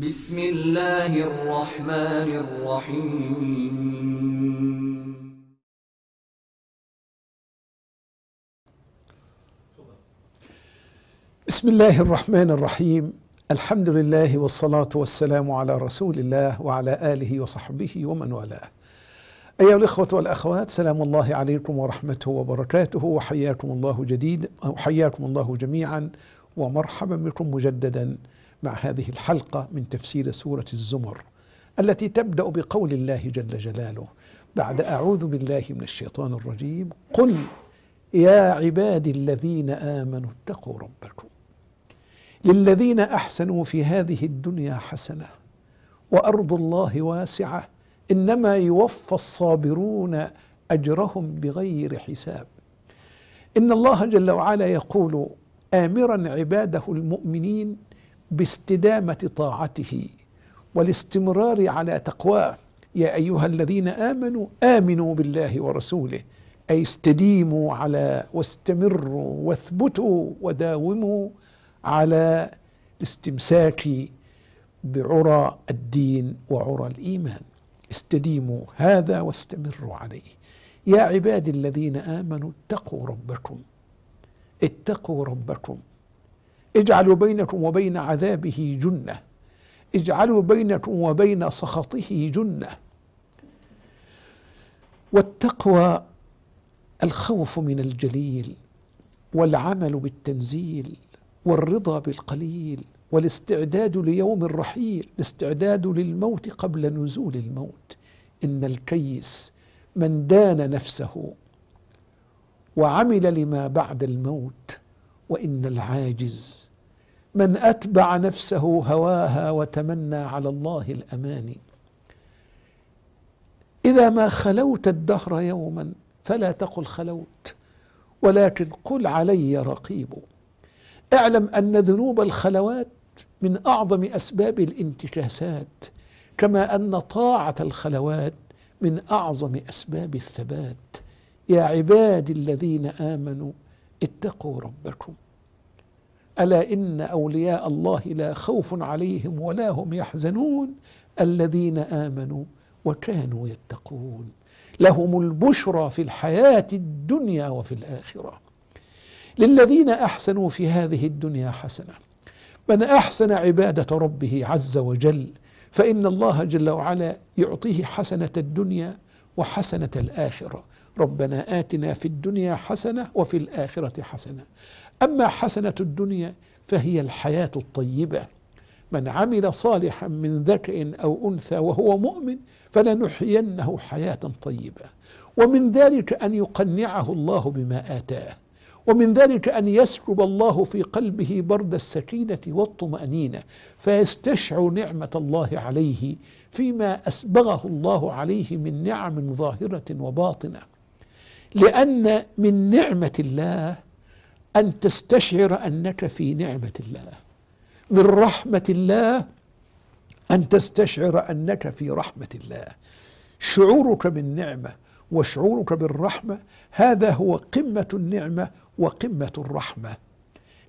بسم الله الرحمن الرحيم بسم الله الرحمن الرحيم الحمد لله والصلاة والسلام على رسول الله وعلى آله وصحبه ومن والاه أيها الإخوة والأخوات سلام الله عليكم ورحمته وبركاته وحياكم الله جديد وحياكم الله جميعا ومرحبا بكم مجددا مع هذه الحلقة من تفسير سورة الزمر التي تبدأ بقول الله جل جلاله بعد أعوذ بالله من الشيطان الرجيم قل يا عبادي الذين آمنوا اتقوا ربكم للذين أحسنوا في هذه الدنيا حسنة وأرض الله واسعة إنما يوفى الصابرون أجرهم بغير حساب إن الله جل وعلا يقول آمرا عباده المؤمنين باستدامه طاعته والاستمرار على تقواه يا ايها الذين امنوا امنوا بالله ورسوله اي استديموا على واستمروا واثبتوا وداوموا على الاستمساك بعرى الدين وعرى الايمان استديموا هذا واستمروا عليه يا عبادي الذين امنوا اتقوا ربكم اتقوا ربكم اجعلوا بينكم وبين عذابه جنة اجعلوا بينكم وبين سخطه جنة والتقوى الخوف من الجليل والعمل بالتنزيل والرضا بالقليل والاستعداد ليوم الرحيل الاستعداد للموت قبل نزول الموت ان الكيس من دان نفسه وعمل لما بعد الموت وان العاجز من اتبع نفسه هواها وتمنى على الله الاماني اذا ما خلوت الدهر يوما فلا تقل خلوت ولكن قل علي رقيب اعلم ان ذنوب الخلوات من اعظم اسباب الانتكاسات كما ان طاعه الخلوات من اعظم اسباب الثبات يا عبادي الذين امنوا اتقوا ربكم الا ان اولياء الله لا خوف عليهم ولا هم يحزنون الذين امنوا وكانوا يتقون لهم البشرى في الحياه الدنيا وفي الاخره للذين احسنوا في هذه الدنيا حسنه من احسن عباده ربه عز وجل فان الله جل وعلا يعطيه حسنه الدنيا وحسنه الاخره ربنا آتنا في الدنيا حسنة وفي الآخرة حسنة أما حسنة الدنيا فهي الحياة الطيبة من عمل صالحا من ذكر أو أنثى وهو مؤمن فلنحيينه حياة طيبة ومن ذلك أن يقنعه الله بما آتاه ومن ذلك أن يسكب الله في قلبه برد السكينة والطمأنينة فيستشعر نعمة الله عليه فيما أسبغه الله عليه من نعم ظاهرة وباطنة لأن من نعمة الله أن تستشعر أنك في نعمة الله من رحمة الله أن تستشعر أنك في رحمة الله شعورك بالنعمة وشعورك بالرحمة هذا هو قمة النعمة وقمة الرحمة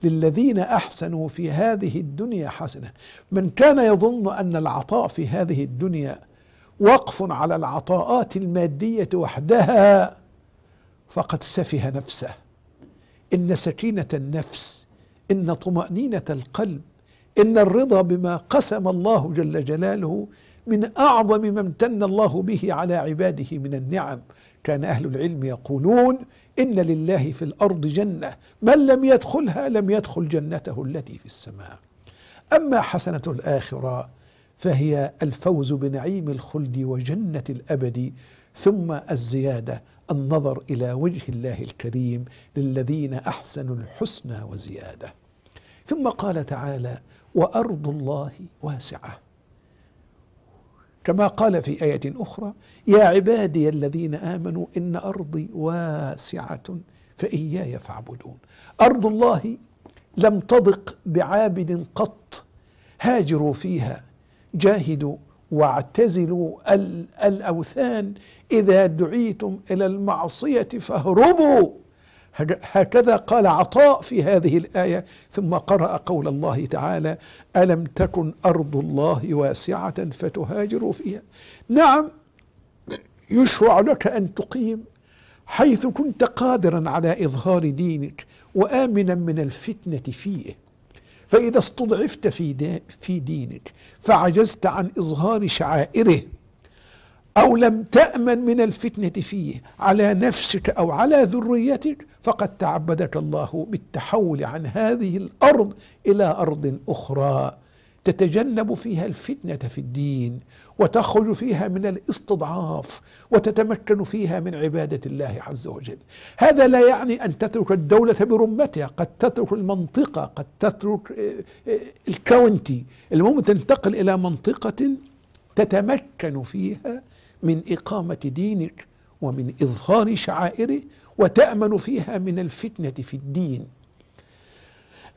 للذين أحسنوا في هذه الدنيا حسنة من كان يظن أن العطاء في هذه الدنيا وقف على العطاءات المادية وحدها فقد سفه نفسه إن سكينة النفس إن طمأنينة القلب إن الرضا بما قسم الله جل جلاله من أعظم ما امتن الله به على عباده من النعم كان أهل العلم يقولون إن لله في الأرض جنة من لم يدخلها لم يدخل جنته التي في السماء أما حسنة الآخرة فهي الفوز بنعيم الخلد وجنة الأبد ثم الزياده النظر الى وجه الله الكريم للذين احسنوا الحسنى وزياده ثم قال تعالى وارض الله واسعه كما قال في ايه اخرى يا عبادي الذين امنوا ان ارضي واسعه فاياي فاعبدون ارض الله لم تضق بعابد قط هاجروا فيها جاهدوا واعتزلوا الأوثان إذا دعيتم إلى المعصية فاهربوا هكذا قال عطاء في هذه الآية ثم قرأ قول الله تعالى ألم تكن أرض الله واسعة فتهاجروا فيها نعم يشرع لك أن تقيم حيث كنت قادرا على إظهار دينك وآمنا من الفتنة فيه فإذا استضعفت في, في دينك فعجزت عن إظهار شعائره أو لم تأمن من الفتنة فيه على نفسك أو على ذريتك فقد تعبدك الله بالتحول عن هذه الأرض إلى أرض أخرى تتجنب فيها الفتنة في الدين وتخرج فيها من الاستضعاف وتتمكن فيها من عبادة الله عز وجل هذا لا يعني أن تترك الدولة برمتها قد تترك المنطقة قد تترك آه، آه، الكاونتي المهم تنتقل إلى منطقة تتمكن فيها من إقامة دينك ومن إظهار شعائره وتأمن فيها من الفتنة في الدين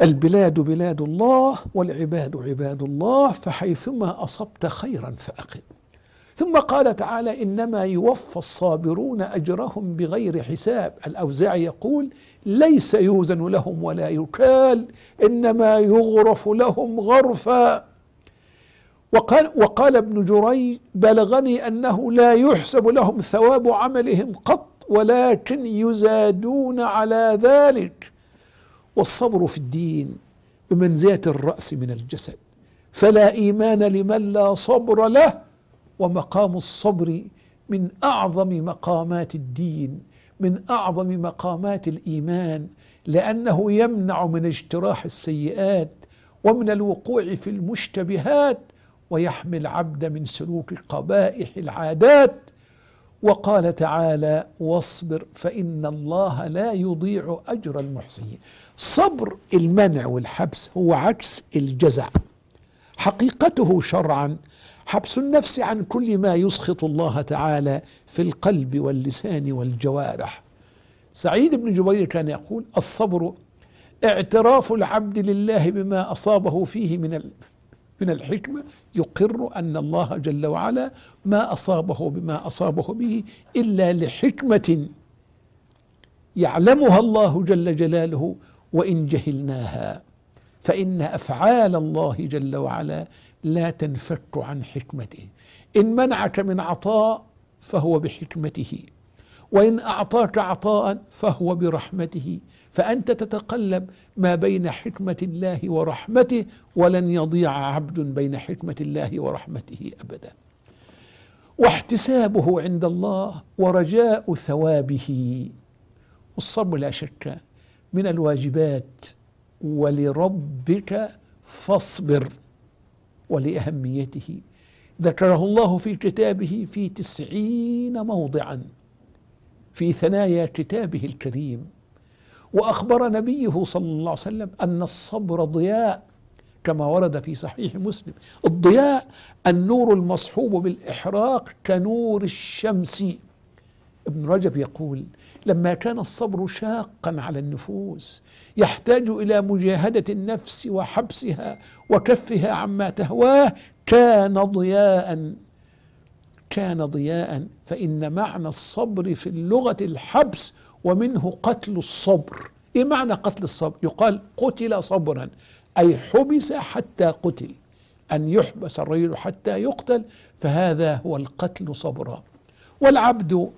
البلاد بلاد الله والعباد عباد الله فحيثما أصبت خيرا فأقم ثم قال تعالى إنما يوفى الصابرون أجرهم بغير حساب الأوزاعي يقول ليس يوزن لهم ولا يكال إنما يغرف لهم غرفا وقال, وقال ابن جري بلغني أنه لا يحسب لهم ثواب عملهم قط ولكن يزادون على ذلك والصبر في الدين بمنزله الراس من الجسد فلا ايمان لمن لا صبر له ومقام الصبر من اعظم مقامات الدين من اعظم مقامات الايمان لانه يمنع من اجتراح السيئات ومن الوقوع في المشتبهات ويحمي العبد من سلوك قبائح العادات وقال تعالى واصبر فان الله لا يضيع اجر المحسنين صبر المنع والحبس هو عكس الجزع حقيقته شرعا حبس النفس عن كل ما يسخط الله تعالى في القلب واللسان والجوارح سعيد بن جبير كان يقول الصبر اعتراف العبد لله بما اصابه فيه من من الحكمه يقر ان الله جل وعلا ما اصابه بما اصابه به الا لحكمه يعلمها الله جل جلاله وان جهلناها فان افعال الله جل وعلا لا تنفك عن حكمته ان منعك من عطاء فهو بحكمته وان اعطاك عطاء فهو برحمته فانت تتقلب ما بين حكمه الله ورحمته ولن يضيع عبد بين حكمه الله ورحمته ابدا واحتسابه عند الله ورجاء ثوابه والصبر لا شك من الواجبات ولربك فاصبر ولأهميته ذكره الله في كتابه في تسعين موضعا في ثنايا كتابه الكريم وأخبر نبيه صلى الله عليه وسلم أن الصبر ضياء كما ورد في صحيح مسلم الضياء النور المصحوب بالإحراق كنور الشمس ابن رجب يقول لما كان الصبر شاقا على النفوس يحتاج الى مجاهده النفس وحبسها وكفها عما تهواه كان ضياء كان ضياء فان معنى الصبر في اللغه الحبس ومنه قتل الصبر ايه معنى قتل الصبر يقال قتل صبرا اي حبس حتى قتل ان يحبس الرجل حتى يقتل فهذا هو القتل صبرا والعبد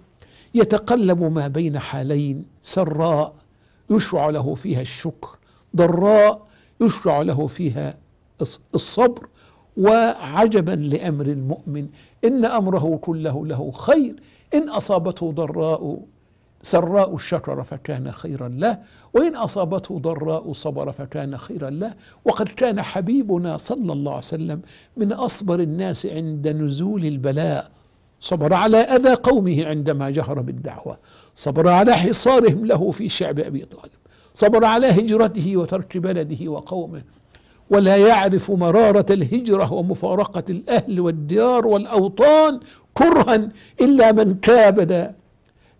يتقلب ما بين حالين سراء يشرع له فيها الشكر ضراء يشرع له فيها الصبر وعجبا لامر المؤمن ان امره كله له خير ان اصابته ضراء سراء شكر فكان خيرا له وان اصابته ضراء صبر فكان خيرا له وقد كان حبيبنا صلى الله عليه وسلم من اصبر الناس عند نزول البلاء صبر على أذى قومه عندما جهر بالدعوة صبر على حصارهم له في شعب أبي طالب صبر على هجرته وترك بلده وقومه ولا يعرف مرارة الهجرة ومفارقة الأهل والديار والأوطان كرها إلا من كابد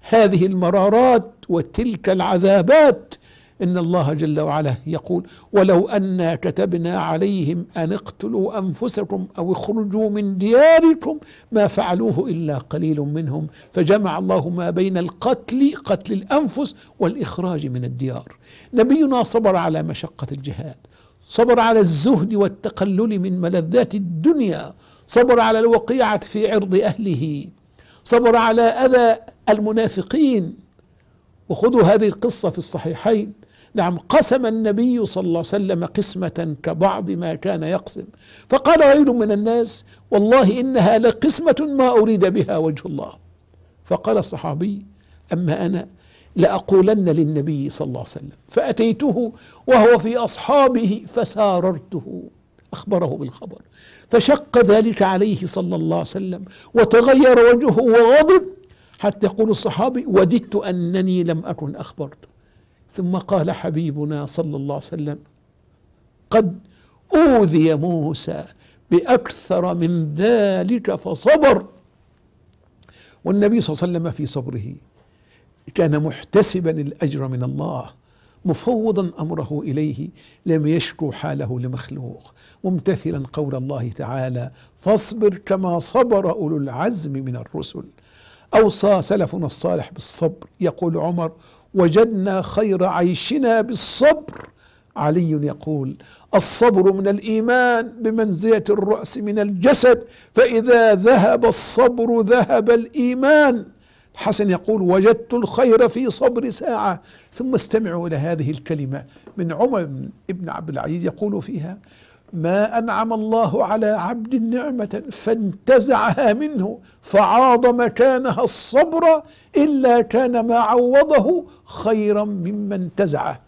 هذه المرارات وتلك العذابات إن الله جل وعلا يقول ولو أنا كتبنا عليهم أن اقتلوا أنفسكم أو اخرجوا من دياركم ما فعلوه إلا قليل منهم فجمع الله ما بين القتل قتل الأنفس والإخراج من الديار نبينا صبر على مشقة الجهاد صبر على الزهد والتقلل من ملذات الدنيا صبر على الوقيعة في عرض أهله صبر على أذى المنافقين وخذوا هذه القصة في الصحيحين نعم قسم النبي صلى الله عليه وسلم قسمة كبعض ما كان يقسم فقال غير من الناس والله إنها لقسمة ما أريد بها وجه الله فقال الصحابي أما أنا لأقولن للنبي صلى الله عليه وسلم فأتيته وهو في أصحابه فساررته أخبره بالخبر فشق ذلك عليه صلى الله عليه وسلم وتغير وجهه وغضب حتى يقول الصحابي وددت أنني لم أكن أخبرته ثم قال حبيبنا صلى الله عليه وسلم قد اوذي موسى باكثر من ذلك فصبر والنبي صلى الله عليه وسلم في صبره كان محتسبا الاجر من الله مفوضا امره اليه لم يشكو حاله لمخلوق ممتثلا قول الله تعالى فاصبر كما صبر اولو العزم من الرسل اوصى سلفنا الصالح بالصبر يقول عمر وجدنا خير عيشنا بالصبر علي يقول الصبر من الايمان بمنزله الراس من الجسد فاذا ذهب الصبر ذهب الايمان الحسن يقول وجدت الخير في صبر ساعه ثم استمعوا الى هذه الكلمه من عمر بن عبد العزيز يقول فيها ما أنعم الله على عبد نعمة فانتزعها منه فعاض مكانها الصبر إلا كان ما عوضه خيرا مما انتزعه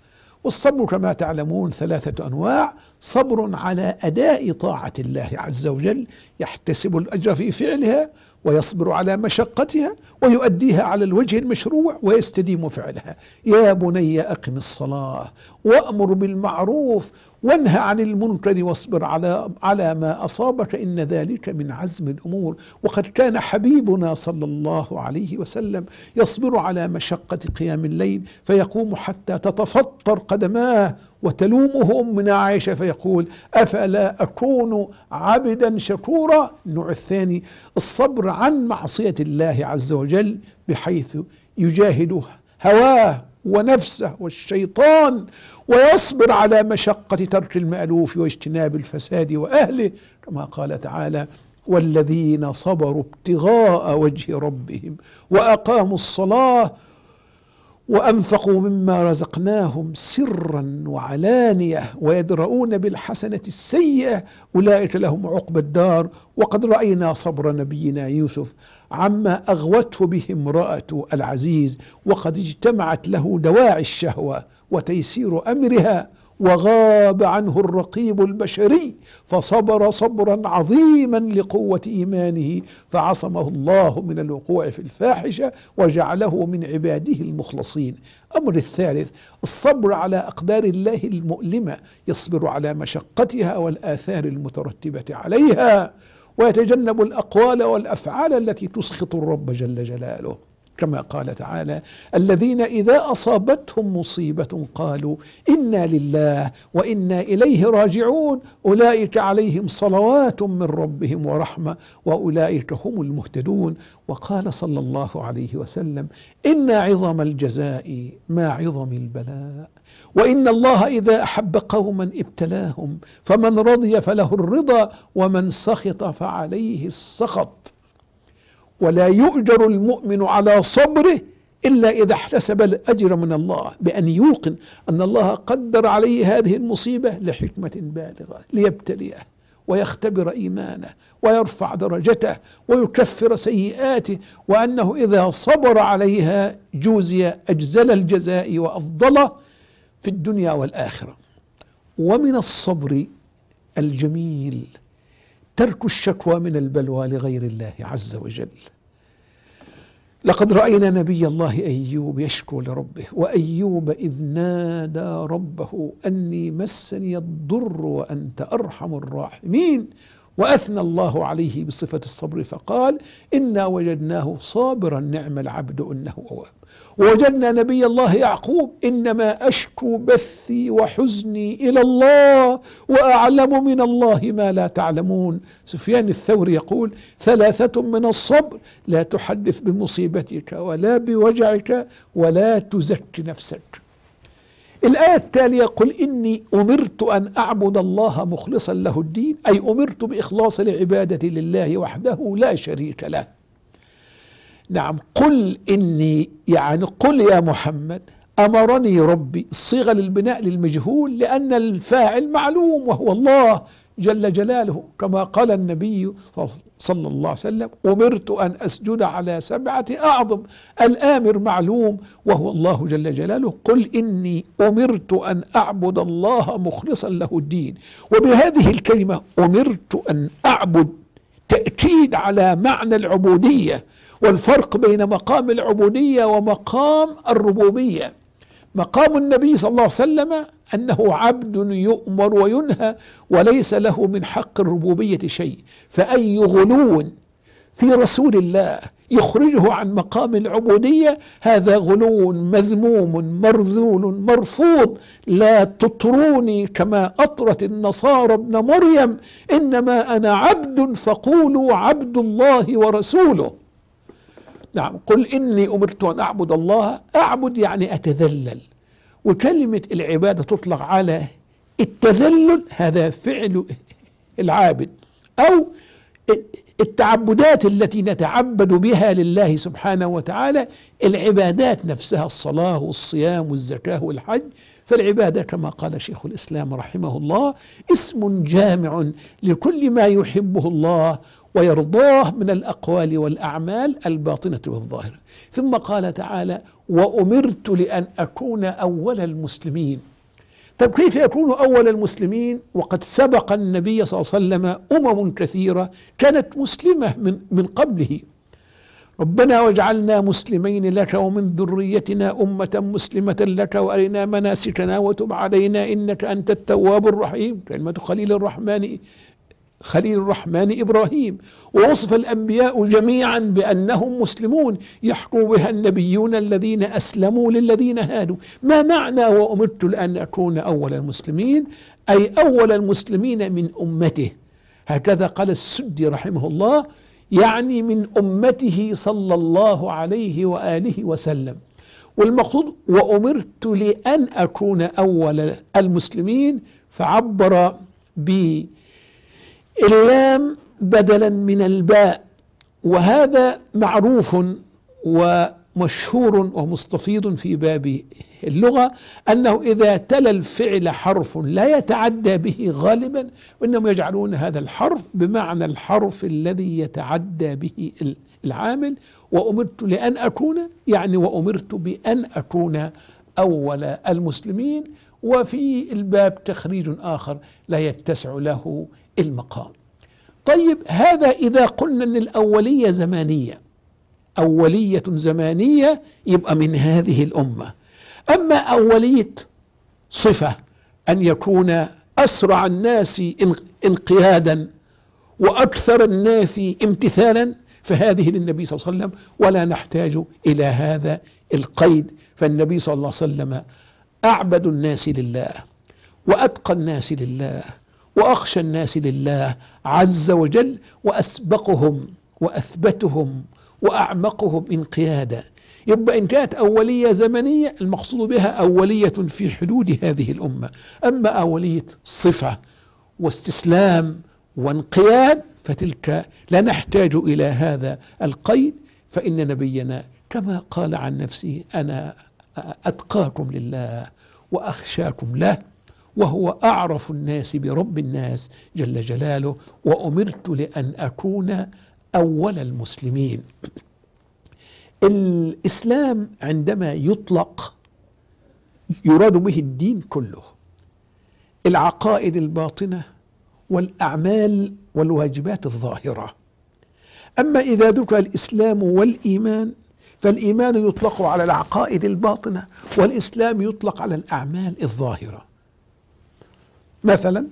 والصبر كما تعلمون ثلاثة أنواع صبر على أداء طاعة الله عز وجل يحتسب الأجر في فعلها ويصبر على مشقتها ويؤديها على الوجه المشروع ويستديم فعلها يا بني أقم الصلاة وأمر بالمعروف وانهى عن المنكر واصبر على على ما اصابك ان ذلك من عزم الامور وقد كان حبيبنا صلى الله عليه وسلم يصبر على مشقه قيام الليل فيقوم حتى تتفطر قدماه وتلومه امنا عائشه فيقول افلا اكون عبدا شكورا النوع الثاني الصبر عن معصيه الله عز وجل بحيث يجاهد هواه ونفسه والشيطان ويصبر على مشقة ترك المألوف واجتناب الفساد وأهله كما قال تعالى والذين صبروا ابتغاء وجه ربهم وأقاموا الصلاة وانفقوا مما رزقناهم سرا وعلانيه ويدرؤون بالحسنه السيئه اولئك لهم عقبى الدار وقد راينا صبر نبينا يوسف عما اغوته به امرأة العزيز وقد اجتمعت له دواعي الشهوه وتيسير امرها وغاب عنه الرقيب البشري فصبر صبرا عظيما لقوه ايمانه فعصمه الله من الوقوع في الفاحشه وجعله من عباده المخلصين أمر الثالث الصبر على اقدار الله المؤلمه يصبر على مشقتها والاثار المترتبه عليها ويتجنب الاقوال والافعال التي تسخط الرب جل جلاله كما قال تعالى الذين اذا اصابتهم مصيبه قالوا انا لله وانا اليه راجعون اولئك عليهم صلوات من ربهم ورحمه واولئك هم المهتدون وقال صلى الله عليه وسلم ان عظم الجزاء ما عظم البلاء وان الله اذا احب قوما ابتلاهم فمن رضي فله الرضا ومن سخط فعليه السخط ولا يؤجر المؤمن على صبره إلا إذا احتسب الأجر من الله بأن يوقن أن الله قدر عليه هذه المصيبة لحكمة بالغة ليبتليه ويختبر إيمانه ويرفع درجته ويكفر سيئاته وأنه إذا صبر عليها جوزي أجزل الجزاء وأفضله في الدنيا والآخرة ومن الصبر الجميل ترك الشكوى من البلوى لغير الله عز وجل لقد راينا نبي الله ايوب يشكو لربه وايوب اذ نادى ربه اني مسني الضر وانت ارحم الراحمين واثنى الله عليه بصفه الصبر فقال انا وجدناه صابرا نعم العبد انه اواب ووجدنا نبي الله يعقوب انما اشكو بثي وحزني الى الله واعلم من الله ما لا تعلمون سفيان الثوري يقول ثلاثه من الصبر لا تحدث بمصيبتك ولا بوجعك ولا تزكي نفسك الآية التالية قل إني أمرت أن أعبد الله مخلصا له الدين أي أمرت بإخلاص العبادة لله وحده لا شريك له نعم قل إني يعني قل يا محمد أمرني ربي الصيغة للبناء للمجهول لأن الفاعل معلوم وهو الله جل جلاله كما قال النبي صلى الله عليه وسلم أمرت أن أسجد على سبعة أعظم الآمر معلوم وهو الله جل جلاله قل إني أمرت أن أعبد الله مخلصا له الدين وبهذه الكلمة أمرت أن أعبد تأكيد على معنى العبودية والفرق بين مقام العبودية ومقام الربوبية مقام النبي صلى الله عليه وسلم انه عبد يؤمر وينهى وليس له من حق الربوبيه شيء فاي غلو في رسول الله يخرجه عن مقام العبوديه هذا غلو مذموم مرذول مرفوض لا تطروني كما اطرت النصارى ابن مريم انما انا عبد فقولوا عبد الله ورسوله نعم قل إني أمرت أن أعبد الله أعبد يعني أتذلل وكلمة العبادة تطلق على التذلل هذا فعل العابد أو التعبدات التي نتعبد بها لله سبحانه وتعالى العبادات نفسها الصلاة والصيام والزكاة والحج فالعبادة كما قال شيخ الإسلام رحمه الله اسم جامع لكل ما يحبه الله ويرضاه من الأقوال والأعمال الباطنة والظاهرة ثم قال تعالى وأمرت لأن أكون أول المسلمين طيب كيف يكون أول المسلمين وقد سبق النبي صلى الله عليه وسلم أمم كثيرة كانت مسلمة من, من قبله ربنا واجعلنا مسلمين لك ومن ذريتنا أمة مسلمة لك وأرنا مناسكنا وتب علينا إنك أنت التواب الرحيم كلمة خليل الرحمن خليل الرحمن إبراهيم ووصف الأنبياء جميعا بأنهم مسلمون يحكم بها النبيون الذين أسلموا للذين هادوا ما معنى وأمرت لأن أكون أول المسلمين أي أول المسلمين من أمته هكذا قال السدي رحمه الله يعني من أمته صلى الله عليه وآله وسلم والمقصود وأمرت لأن أكون أول المسلمين فعبر بي اللام بدلا من الباء وهذا معروف ومشهور ومستفيض في باب اللغة أنه إذا تلا الفعل حرف لا يتعدى به غالبا وإنهم يجعلون هذا الحرف بمعنى الحرف الذي يتعدى به العامل وأمرت لأن أكون يعني وأمرت بأن أكون أول المسلمين وفي الباب تخريج آخر لا يتسع له المقام طيب هذا إذا قلنا أن الأولية زمانية أولية زمانية يبقى من هذه الأمة أما أولية صفة أن يكون أسرع الناس انقيادا وأكثر الناس امتثالا فهذه للنبي صلى الله عليه وسلم ولا نحتاج إلى هذا القيد فالنبي صلى الله عليه وسلم أعبد الناس لله وأتقى الناس لله واخشى الناس لله عز وجل واسبقهم واثبتهم واعمقهم انقيادا يبقى ان كانت اوليه زمنيه المقصود بها اوليه في حدود هذه الامه اما اوليه صفه واستسلام وانقياد فتلك لا نحتاج الى هذا القيد فان نبينا كما قال عن نفسه انا اتقاكم لله واخشاكم له وهو اعرف الناس برب الناس جل جلاله وامرت لان اكون اول المسلمين الاسلام عندما يطلق يراد به الدين كله العقائد الباطنه والاعمال والواجبات الظاهره اما اذا ذكر الاسلام والايمان فالايمان يطلق على العقائد الباطنه والاسلام يطلق على الاعمال الظاهره مثلا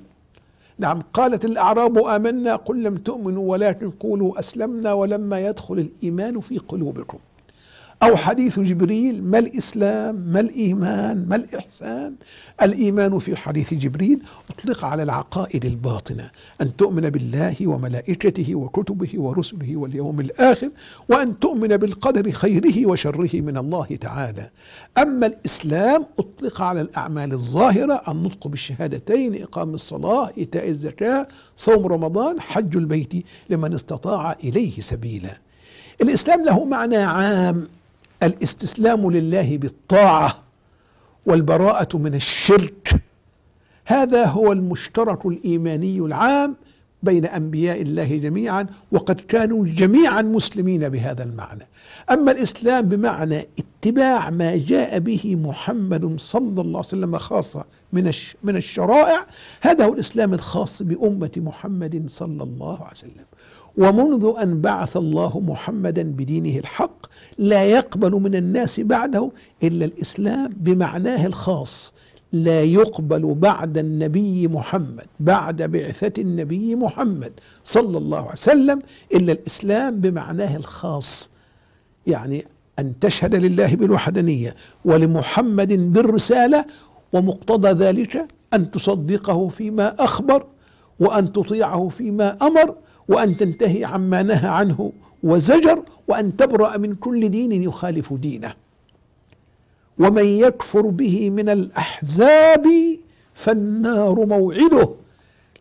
نعم قالت الأعراب آمنا قل لم تؤمنوا ولكن قولوا أسلمنا ولما يدخل الإيمان في قلوبكم أو حديث جبريل ما الإسلام ما الإيمان ما الإحسان الإيمان في حديث جبريل أطلق على العقائد الباطنة أن تؤمن بالله وملائكته وكتبه ورسله واليوم الآخر وأن تؤمن بالقدر خيره وشره من الله تعالى أما الإسلام أطلق على الأعمال الظاهرة النطق بالشهادتين إقام الصلاة إيتاء الزكاة صوم رمضان حج البيت لمن استطاع إليه سبيلا الإسلام له معنى عام الاستسلام لله بالطاعه والبراءه من الشرك هذا هو المشترك الايماني العام بين انبياء الله جميعا وقد كانوا جميعا مسلمين بهذا المعنى اما الاسلام بمعنى اتباع ما جاء به محمد صلى الله عليه وسلم خاصه من من الشرائع هذا هو الاسلام الخاص بامه محمد صلى الله عليه وسلم ومنذ ان بعث الله محمدا بدينه الحق لا يقبل من الناس بعده الا الاسلام بمعناه الخاص لا يقبل بعد النبي محمد بعد بعثة النبي محمد صلى الله عليه وسلم إلا الإسلام بمعناه الخاص يعني أن تشهد لله بالوحدانية ولمحمد بالرسالة ومقتضى ذلك أن تصدقه فيما أخبر وأن تطيعه فيما أمر وأن تنتهي عما نهى عنه وزجر وأن تبرأ من كل دين يخالف دينه ومن يكفر به من الأحزاب فالنار موعده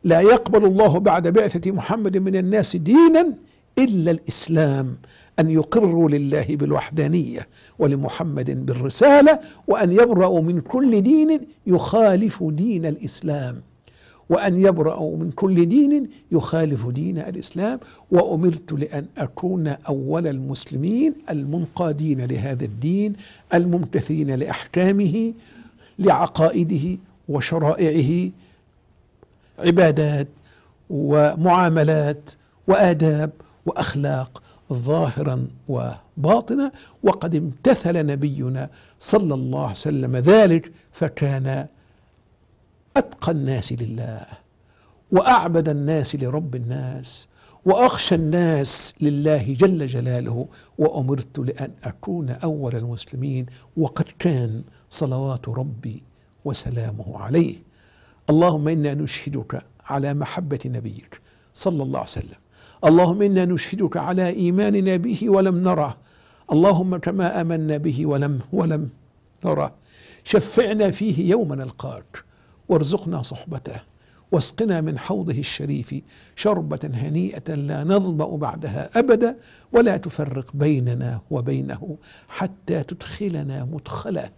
لا يقبل الله بعد بعثة محمد من الناس دينا إلا الإسلام أن يقروا لله بالوحدانية ولمحمد بالرسالة وأن يبرأوا من كل دين يخالف دين الإسلام وأن يبرأوا من كل دين يخالف دين الإسلام وأمرت لأن أكون أول المسلمين المنقادين لهذا الدين الممتثلين لأحكامه لعقائده وشرائعه عبادات ومعاملات وآداب وأخلاق ظاهرا وباطنا وقد امتثل نبينا صلى الله عليه وسلم ذلك فكان اتقى الناس لله واعبد الناس لرب الناس واخشى الناس لله جل جلاله وامرت لان اكون اول المسلمين وقد كان صلوات ربي وسلامه عليه اللهم انا نشهدك على محبه نبيك صلى الله عليه وسلم اللهم انا نشهدك على ايماننا به ولم نره اللهم كما امنا به ولم ولم نره شفعنا فيه يوم نلقاك وارزقنا صحبته واسقنا من حوضه الشريف شربة هنيئة لا نظمأ بعدها أبدا ولا تفرق بيننا وبينه حتى تدخلنا مدخله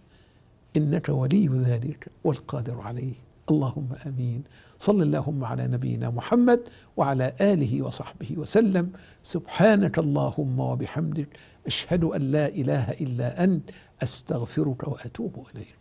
إنك ولي ذلك والقادر عليه اللهم امين صل اللهم على نبينا محمد وعلى اله وصحبه وسلم سبحانك اللهم وبحمدك اشهد ان لا اله الا انت استغفرك واتوب اليك